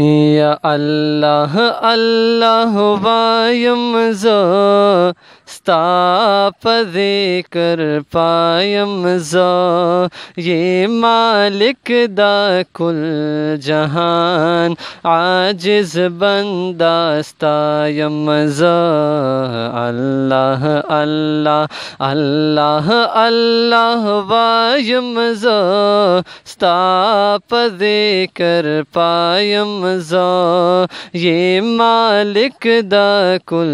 या अल्लाह अल्लाह वायमज़ो दे कर पायम जो ये मालिक दा कुल जहान आजिज बंदा जो अल्लाह अल्लाह अल्लाह अल्लाह वायम जो वायमज़ो स्तापदे कर पायम رمضان یہ مالک دا کل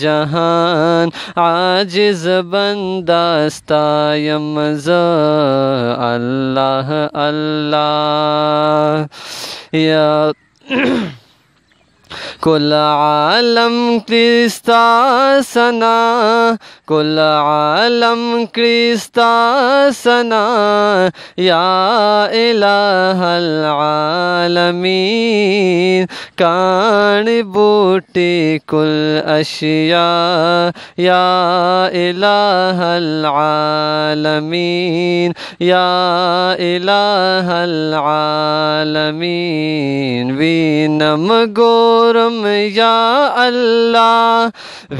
جہان عاجز بنداستا یمزا اللہ اللہ یا كل عالم كريستا سنا كل عالم كريستا سنا يا إله العالمين كان بوتي كل أشياء يا إله العالمين يا إله العالمين بينم غورم गोरम या अल्लाह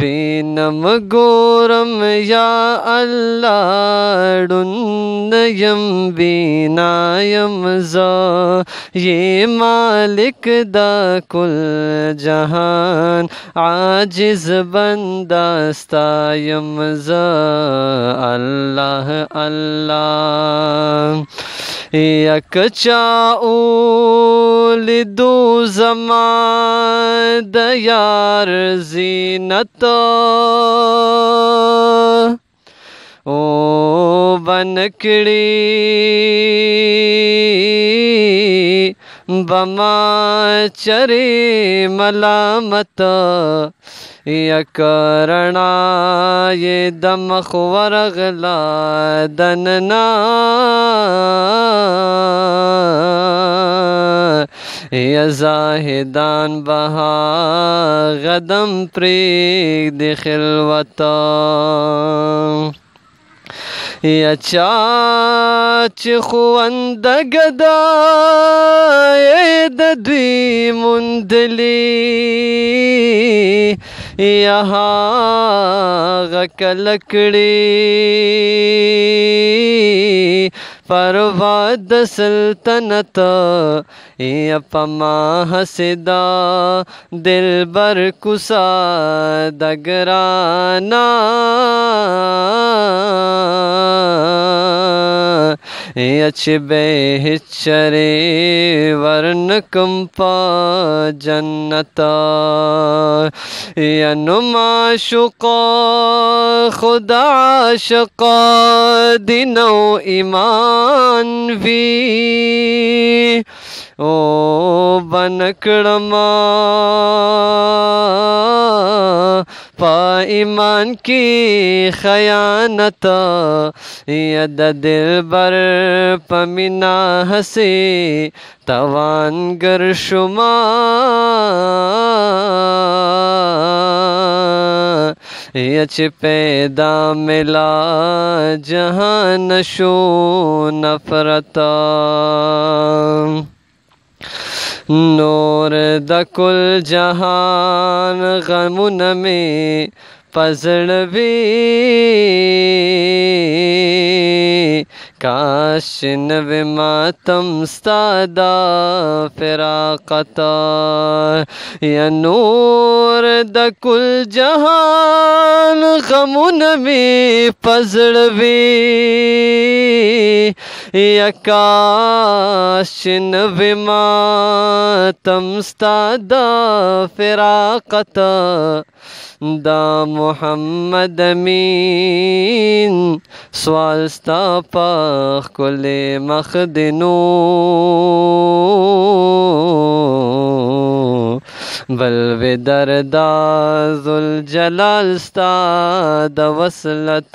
वेनम गोरम या അല്ലാടുന്നയം വീനായം സേ മാലിക് ദ കുൽ ജഹാൻ ആജിസ് ബന്ദസ്തായം സ അല്ലാഹ് അല്ലാഹ് യക്ചാ ദു സമാൻ दयार जीनतो ओ बनकड़ी बमा चरी मलामत यकरणा ये दमख वरगला दनना یا زاهدان بها غدم پریگ دی خلوتا یا چا چې خوندګدا د دوی مندلی یا هغه کلکړی पर वाद सल्तनत अपमा हसदा दिल बर कुसा दगराना अछि वर्ण कंपा जन्नता अनुमा शुक ख़ुदा दिनो ईमान ओ बनकड़मा पा ईमान की खयानत यद दिल बर पमीना हसी तवान गर शुमा यच पैदा मिला जहाँ नशो नफरता نور د کل جهان غمون می پزړوي کاش نو ماتم ستا فراقتا یا نور د کل جهان غمون می پزړوي یا کاش نو ماتم ستا فراقتا دا محمد امین سوال ستا پاک کل مخدنو بل و دردا ذل جلال ستا د وصلت